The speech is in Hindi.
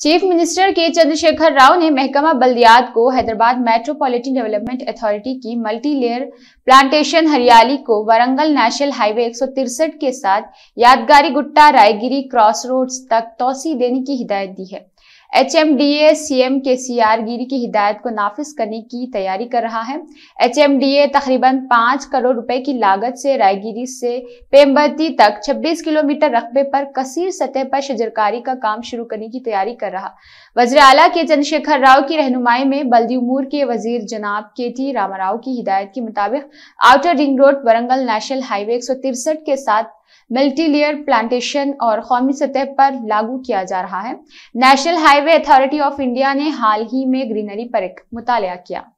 चीफ मिनिस्टर के चंद्रशेखर राव ने महकमा बल्दियात को हैदराबाद मेट्रोपॉलिटन डेवलपमेंट अथॉरिटी की मल्टी लेयर प्लांटेशन हरियाली को वारंगल नेशनल हाईवे एक के साथ यादगारी गुट्टा रायगिरी क्रॉस रोड तक तोसी देने की हिदायत दी है H M D A C M K C are गिरी की हिदायत को नाफिज करने की तैयारी कर रहा है एच एम डी ए तकरीबन पाँच करोड़ रुपए की लागत से रायगिरी से पेम्बती तक 26 किलोमीटर रकबे पर कसीर सतह पर शजरकारी का काम शुरू करने की तैयारी कर रहा वजर अला के चंद्रशेखर राव की रहनुमाई में बल्दी उमूर के वजीर जनाब के टी रामाराव की हिदायत के मुताबिक outer ring road Warangal national highway एक के साथ मल्टी लेयर प्लांटेशन और कौमी सतह पर लागू किया जा रहा है national highway authority of India ने हाल ही में ग्रीनरी पर एक मुताया किया